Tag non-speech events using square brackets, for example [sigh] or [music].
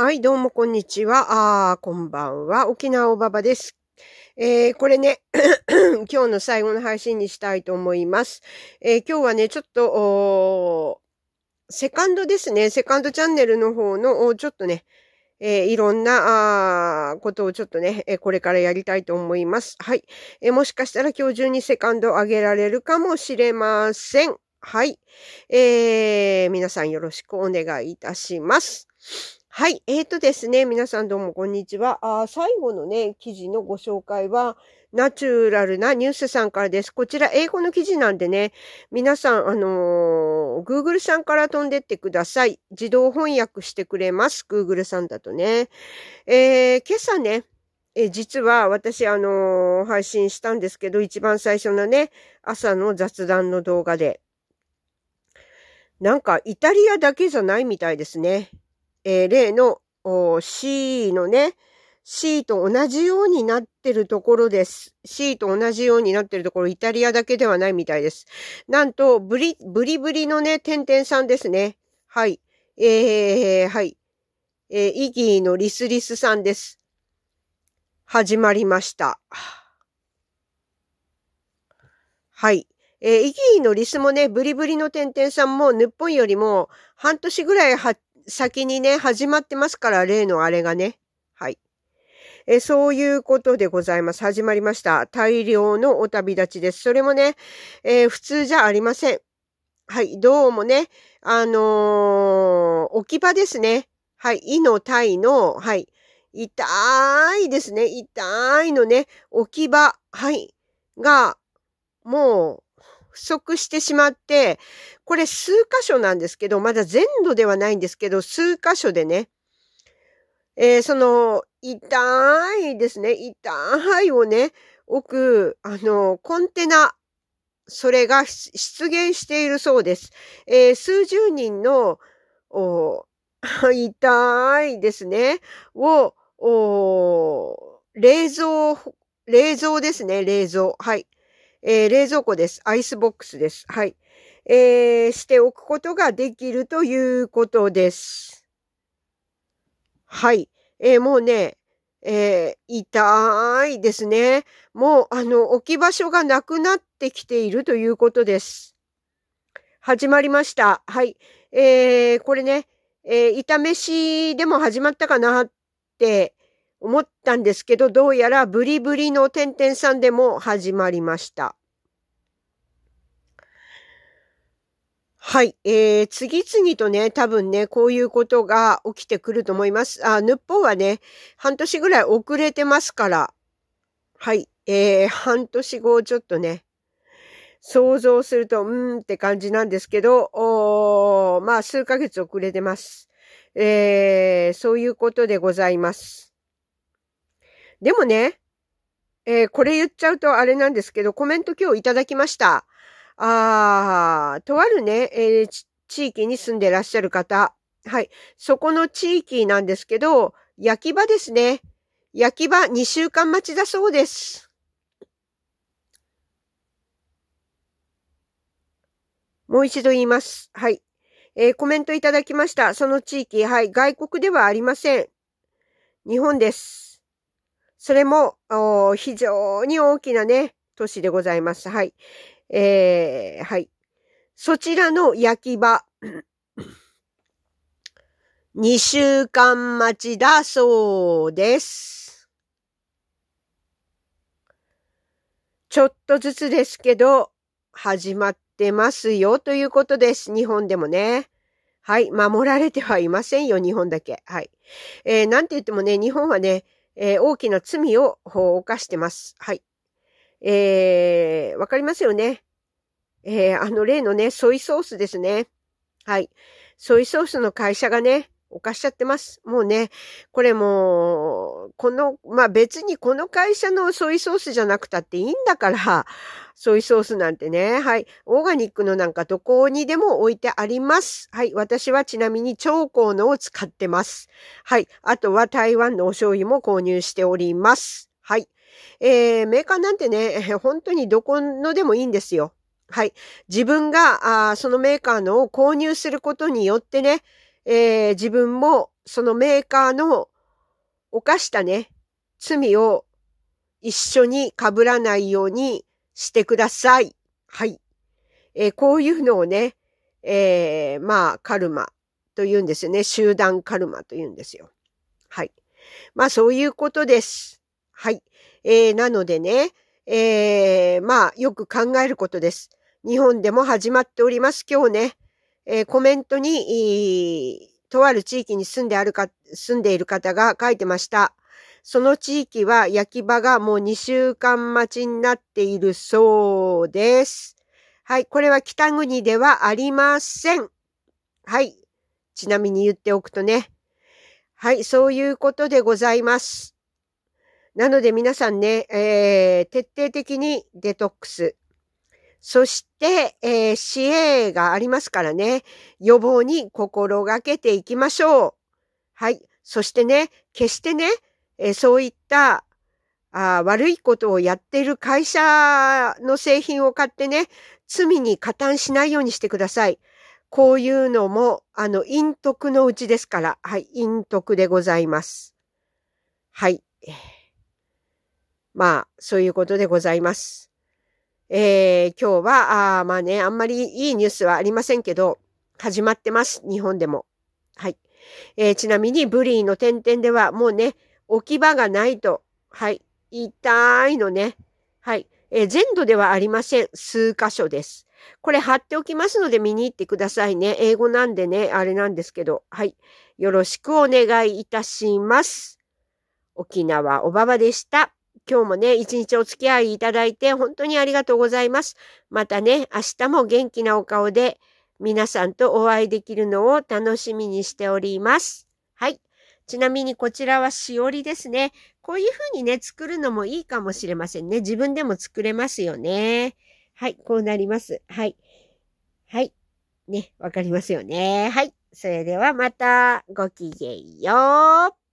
はい、どうもこんにちは。あこんばんは。沖縄おばばです。えー、これね [coughs] 今日の最後の配信にしたいと思います。えー、今日はね、ちょっと、セカンドですね。セカンドチャンネルの方の、ちょっとね、えー、いろんなあことをちょっとね、えー、これからやりたいと思います。はい、えー、もしかしたら今日中にセカンド上げられるかもしれません。はい。えー、皆さんよろしくお願いいたします。はい。えーとですね、皆さんどうもこんにちは。あ最後のね、記事のご紹介は、ナチュラルなニュースさんからです。こちら英語の記事なんでね、皆さん、あのー、Google さんから飛んでってください。自動翻訳してくれます。Google さんだとね。えー、今朝ね、え実は私、あのー、配信したんですけど、一番最初のね、朝の雑談の動画で。なんか、イタリアだけじゃないみたいですね。えー、例の C のね、C と同じようになってるところです。C と同じようになってるところ、イタリアだけではないみたいです。なんと、ブリ、ブリブリのね、てんてんさんですね。はい。えー、はい。えー、イギーのリスリスさんです。始まりました。はい。えー、イギーのリスもね、ブリブリのてんてんさんも、日本よりも、半年ぐらい発先にね、始まってますから、例のあれがね。はい。えそういうことでございます。始まりました。大量のお旅立ちです。それもね、えー、普通じゃありません。はい、どうもね、あのー、置き場ですね。はい、いのたいの、はい、痛いですね。痛いのね、置き場、はい、が、もう、不足してしまって、これ数箇所なんですけど、まだ全土ではないんですけど、数箇所でね、えー、その、痛いですね、痛いをね、置く、あの、コンテナ、それが出現しているそうです。えー、数十人の、お痛いですね、を、お冷蔵、冷蔵ですね、冷蔵。はい。えー、冷蔵庫です。アイスボックスです。はい。えー、しておくことができるということです。はい。えー、もうね、えー、痛いですね。もう、あの、置き場所がなくなってきているということです。始まりました。はい。えー、これね、えー、炒めしでも始まったかなって、思ったんですけど、どうやらブリブリのてんてんさんでも始まりました。はい。えー、次々とね、多分ね、こういうことが起きてくると思います。あ、っぽうはね、半年ぐらい遅れてますから。はい。えー、半年後ちょっとね、想像すると、うーんって感じなんですけど、おまあ、数ヶ月遅れてます。えー、そういうことでございます。でもね、えー、これ言っちゃうとあれなんですけど、コメント今日いただきました。あー、とあるね、えー、地域に住んでらっしゃる方。はい。そこの地域なんですけど、焼き場ですね。焼き場2週間待ちだそうです。もう一度言います。はい。えー、コメントいただきました。その地域、はい。外国ではありません。日本です。それも、非常に大きなね、都市でございます。はい。えー、はい。そちらの焼き場、2 [coughs] 週間待ちだそうです。ちょっとずつですけど、始まってますよということです。日本でもね。はい。守られてはいませんよ、日本だけ。はい。えー、なんて言ってもね、日本はね、えー、大きな罪を犯してます。はい。えー、わかりますよね。えー、あの例のね、ソイソースですね。はい。ソイソースの会社がね、犯しちゃってます。もうね、これも、この、まあ別にこの会社のソイソースじゃなくたっていいんだから、ソイソースなんてね、はい。オーガニックのなんかどこにでも置いてあります。はい。私はちなみに超高のを使ってます。はい。あとは台湾のお醤油も購入しております。はい。えー、メーカーなんてね、[laughs] 本当にどこのでもいいんですよ。はい。自分が、あそのメーカーのを購入することによってね、えー、自分もそのメーカーの犯したね、罪を一緒に被らないようにしてください。はい。えー、こういうのをね、えー、まあ、カルマと言うんですよね。集団カルマと言うんですよ。はい。まあ、そういうことです。はい。えー、なのでね、えー、まあ、よく考えることです。日本でも始まっております。今日ね。えー、コメントに、とある地域に住んであるか、住んでいる方が書いてました。その地域は焼き場がもう2週間待ちになっているそうです。はい。これは北国ではありません。はい。ちなみに言っておくとね。はい。そういうことでございます。なので皆さんね、えー、徹底的にデトックス、そして、えー、死刑がありますからね、予防に心がけていきましょう。はい。そしてね、決してね、えー、そういったあ悪いことをやっている会社の製品を買ってね、罪に加担しないようにしてください。こういうのも、あの、陰徳のうちですから。はい、陰徳でございます。はい。まあ、そういうことでございます。えー、今日は、あまあね、あんまりいいニュースはありませんけど、始まってます。日本でも。はい。えー、ちなみに、ブリーの点々では、もうね、置き場がないと。はい。痛いのね。はい。えー、全土ではありません。数箇所です。これ貼っておきますので見に行ってくださいね。英語なんでね、あれなんですけど。はい。よろしくお願いいたします。沖縄おばばでした。今日もね、一日お付き合いいただいて本当にありがとうございます。またね、明日も元気なお顔で皆さんとお会いできるのを楽しみにしております。はい。ちなみにこちらはしおりですね。こういう風にね、作るのもいいかもしれませんね。自分でも作れますよね。はい、こうなります。はい。はい。ね、わかりますよね。はい。それではまた、ごきげんよう。